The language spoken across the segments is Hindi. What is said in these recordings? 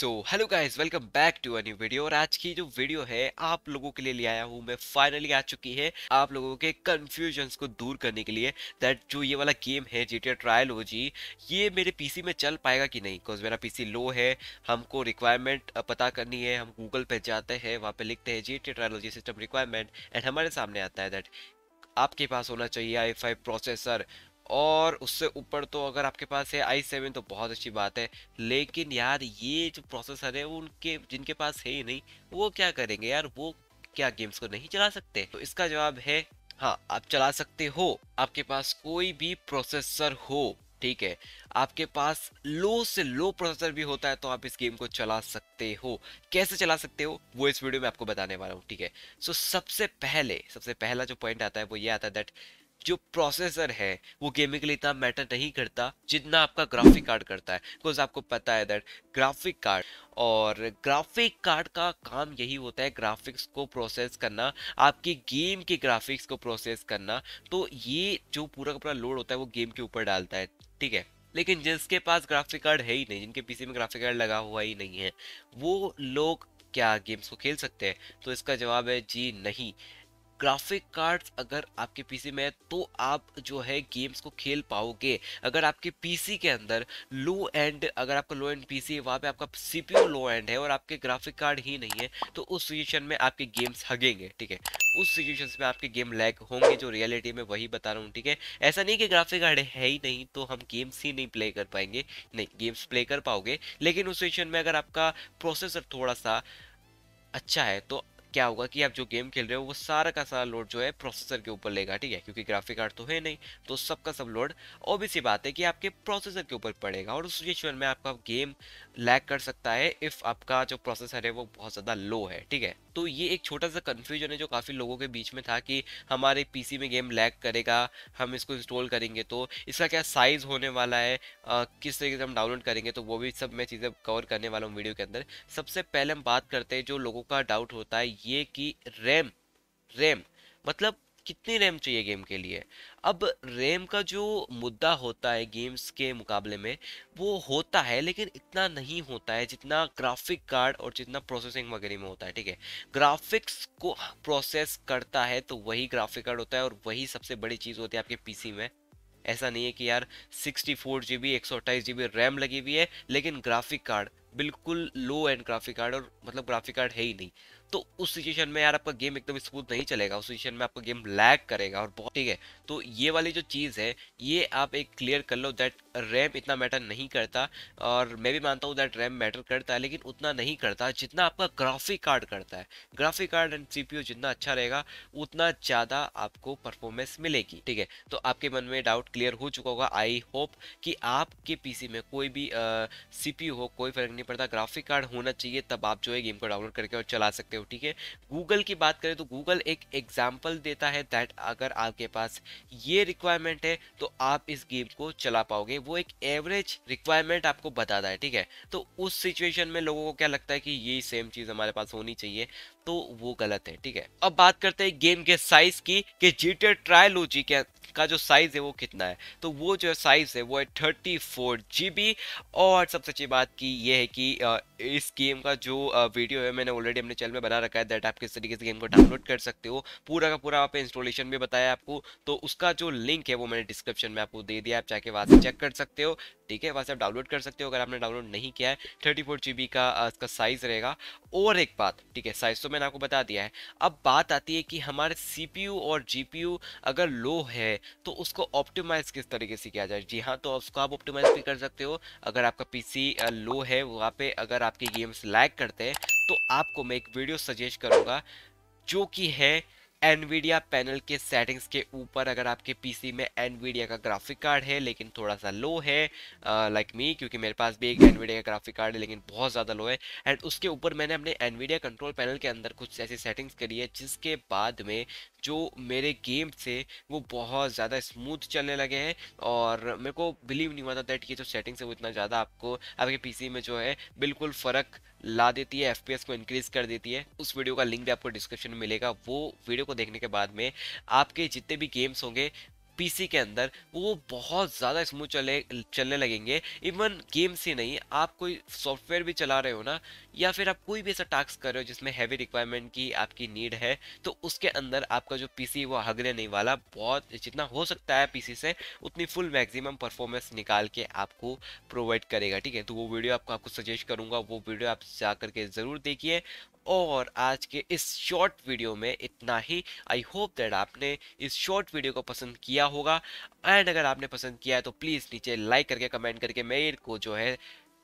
तो hello guys welcome back to a video और आज की जो वीडियो है आप लोगों के लिए ले आया हूँ मैं फाइनली आ चुकी है आप लोगों के कन्फ्यूजन्स को दूर करने के लिए दैट जो ये वाला गेम है जी ट्रायल हो जी ये मेरे पीसी में चल पाएगा कि नहीं बिकॉज मेरा पीसी लो है हमको रिक्वायरमेंट पता करनी है हम गूगल पर जाते हैं वहाँ पर लिखते हैं जी ट्रायल जी सिस्टम रिक्वायरमेंट एंड हमारे सामने आता है दैट आपके पास होना चाहिए आई फाइव प्रोसेसर और उससे ऊपर तो अगर आपके पास है आई सेवन तो बहुत अच्छी बात है लेकिन यार ये जो प्रोसेसर है उनके जिनके पास है ही नहीं वो क्या करेंगे यार वो क्या गेम्स को नहीं चला सकते तो इसका जवाब है हाँ आप चला सकते हो आपके पास कोई भी प्रोसेसर हो ठीक है आपके पास लो से लो प्रोसेसर भी होता है तो आप इस गेम को चला सकते हो कैसे चला सकते हो वो इस वीडियो में आपको बताने वाला हूँ ठीक है सो so, सबसे पहले सबसे पहला जो पॉइंट आता है वो ये आता है दैट जो प्रोसेसर है वो गेमिंग के लिए इतना मैटर नहीं करता जितना आपका ग्राफिक कार्ड करता है बिकॉज आपको पता है दैट ग्राफिक कार्ड और ग्राफिक कार्ड का काम यही होता है ग्राफिक्स को प्रोसेस करना आपकी गेम के ग्राफिक्स को प्रोसेस करना तो ये जो पूरा का पूरा लोड होता है वो गेम के ऊपर डालता है ठीक है लेकिन जिसके पास ग्राफिक कार्ड है ही नहीं जिनके पीसी में ग्राफिक कार्ड लगा हुआ ही नहीं है वो लोग क्या गेम्स को खेल सकते हैं तो इसका जवाब है जी नहीं ग्राफिक कार्ड्स अगर आपके पीसी में है तो आप जो है गेम्स को खेल पाओगे अगर आपके पीसी के अंदर लो एंड अगर आपका लो एंड पीसी है वहाँ पे आपका सीपीयू लो एंड है और आपके ग्राफिक कार्ड ही नहीं है तो उस सिचुएशन में आपके गेम्स हगेंगे ठीक है उस सिचुएशन में आपके गेम लैग होंगे जो रियलिटी में वही बता रहा हूँ ठीक है ऐसा नहीं कि ग्राफिक कार्ड है ही नहीं तो हम गेम्स ही नहीं प्ले कर पाएंगे नहीं गेम्स प्ले कर पाओगे लेकिन उस सिचुएशन में अगर आपका प्रोसेसर थोड़ा सा अच्छा है तो क्या होगा कि आप जो गेम खेल रहे हो वो सारा का सारा लोड जो है प्रोसेसर के ऊपर लेगा ठीक है क्योंकि ग्राफिक कार्ड तो है नहीं तो सबका सब लोड सी बात है कि आपके प्रोसेसर के ऊपर पड़ेगा और उस सिचुएशन में आपका गेम लैग कर सकता है इफ़ आपका जो प्रोसेसर है वो बहुत ज़्यादा लो है ठीक है तो ये एक छोटा सा कन्फ्यूजन है जो काफ़ी लोगों के बीच में था कि हमारे पी में गेम लैग करेगा हम इसको इंस्टॉल करेंगे तो इसका क्या साइज़ होने वाला है आ, किस तरीके से हम डाउनलोड करेंगे तो वो भी सब मैं चीज़ें कवर करने वाला हूँ वीडियो के अंदर सबसे पहले हम बात करते हैं जो लोगों का डाउट होता है ये कि रैम रैम मतलब कितनी रैम चाहिए गेम के लिए अब रैम का जो मुद्दा होता है गेम्स के मुकाबले में वो होता है लेकिन इतना नहीं होता है जितना ग्राफिक कार्ड और जितना प्रोसेसिंग वगैरह में होता है ठीक है ग्राफिक्स को प्रोसेस करता है तो वही ग्राफिक कार्ड होता है और वही सबसे बड़ी चीज़ होती है आपके पीसी में ऐसा नहीं है कि यार सिक्सटी फोर जी बी एक सौ रैम लगी हुई है लेकिन ग्राफिक कार्ड बिल्कुल लो एंड ग्राफिक कार्ड और मतलब ग्राफिक कार्ड है ही नहीं तो उस सिचुएशन में यार आपका गेम एकदम स्मूथ नहीं चलेगा उस सिचुएशन में आपका गेम लैग करेगा और बहुत ठीक है तो ये वाली जो चीज़ है ये आप एक क्लियर कर लो दैट रैम इतना मैटर नहीं करता और मैं भी मानता हूँ दैट रैम मैटर करता है लेकिन उतना नहीं करता जितना आपका ग्राफिक कार्ड करता है ग्राफिक कार्ड एंड सी जितना अच्छा रहेगा उतना ज़्यादा आपको परफॉर्मेंस मिलेगी ठीक है तो आपके मन में डाउट क्लियर हो चुका होगा आई होप कि आपके पी में कोई भी सी uh, हो कोई फर्क नहीं नहीं पड़ता ग्राफिक कार्ड होना चाहिए तब आप जो है गेम को डाउनलोड करके और चला सकते हो ठीक है गूगल की बात करें तो गूगल एक एग्जाम्पल देता है दैट अगर आपके पास ये रिक्वायरमेंट है तो आप इस गेम को चला पाओगे वो एक एवरेज रिक्वायरमेंट आपको बताता है ठीक है तो उस सिचुएशन में लोगों को क्या लगता है कि यही सेम चीज़ हमारे पास होनी चाहिए तो वो गलत है ठीक है अब बात करते हैं गेम के साइज की कि जीटे ट्रायलोजी के का जो साइज़ है वो कितना है तो वो जो साइज़ है वो है थर्टी फोर जी और सबसे अच्छी बात की ये है है कि इस गेम का जो वीडियो है मैंने ऑलरेडी अपने चैनल में बना रखा है दैट आप किस तरीके से गेम को डाउनलोड कर सकते हो पूरा का पूरा वहाँ पे इंस्टॉलेशन भी बताया आपको तो उसका जो लिंक है वो मैंने डिस्क्रिप्शन में आपको दे दिया आप चाहे वहाँ से चेक कर सकते हो ठीक है वहाँ से आप डाउनलोड कर सकते हो अगर आपने डाउनलोड नहीं किया है थर्टी फोर का इसका साइज रहेगा और एक बात ठीक है साइज तो मैंने आपको बता दिया है अब बात आती है कि हमारे सी और जी अगर लो है तो उसको ऑप्टिमाइज़ किस तरीके से किया जाए जी हाँ तो उसको आप ऑप्टिमाइज़ भी कर सकते हो अगर आपका पी लो है वहाँ पर अगर आपकी गेम्स लैग करते हैं तो आपको मैं एक वीडियो सजेस्ट करूँगा जो कि है एनवीडिया पैनल के सेटिंग्स के ऊपर अगर आपके पीसी में एनवीडिया का ग्राफिक कार्ड है लेकिन थोड़ा सा लो है लाइक uh, मी like क्योंकि मेरे पास भी एक एनवीडिया का ग्राफिक कार्ड है लेकिन बहुत ज़्यादा लो है एंड उसके ऊपर मैंने अपने एनवीडिया कंट्रोल पैनल के अंदर कुछ ऐसी सेटिंग्स करी है जिसके बाद में जो मेरे गेम थे वो बहुत ज़्यादा स्मूथ चलने लगे हैं और मेरे को बिलीव नहीं हुआ था दैट ये जो सेटिंग्स है वो इतना ज़्यादा आपको आपके पी में जो है बिल्कुल फ़र्क ला देती है एफ को इंक्रीज कर देती है उस वीडियो का लिंक भी आपको डिस्क्रिप्शन में मिलेगा वो वीडियो को देखने के बाद में आपके जितने भी गेम्स होंगे पीसी के अंदर वो बहुत ज़्यादा स्मूथ चले चलने लगेंगे इवन गेम्स ही नहीं आप कोई सॉफ्टवेयर भी चला रहे हो ना या फिर आप कोई भी ऐसा टास्क कर रहे हो जिसमें हैवी रिक्वायरमेंट की आपकी नीड है तो उसके अंदर आपका जो पीसी वो हगने नहीं वाला बहुत जितना हो सकता है पीसी से उतनी फुल मैक्सिमम परफॉर्मेंस निकाल के आपको प्रोवाइड करेगा ठीक है तो वो वीडियो आपको आपको सजेस्ट करूँगा वो वीडियो आप जा करके ज़रूर देखिए और आज के इस शॉर्ट वीडियो में इतना ही आई होप दैट आपने इस शॉर्ट वीडियो को पसंद किया होगा एंड अगर आपने पसंद किया है तो प्लीज़ नीचे लाइक करके कमेंट करके मेरे को जो है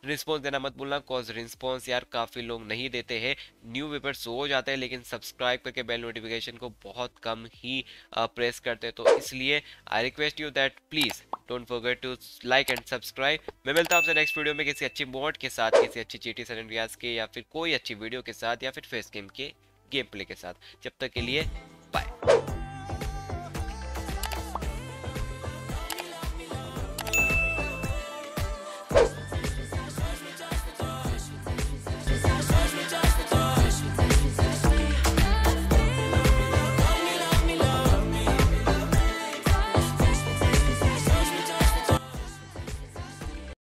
रिस्पॉन्स देना मत बोलना कॉज रिस्पॉन्स यार काफ़ी लोग नहीं देते हैं न्यू सो हो जाते हैं लेकिन सब्सक्राइब करके बेल नोटिफिकेशन को बहुत कम ही प्रेस करते हैं तो इसलिए I request you that please don't forget to like and subscribe मैं मिलता हूँ आपसे नेक्स्ट वीडियो में किसी अच्छी मोड के साथ किसी अच्छी चीटी सर रियाज के या फिर कोई अच्छी वीडियो के साथ या फिर फेस गेम के गेम प्ले के साथ जब तक के लिए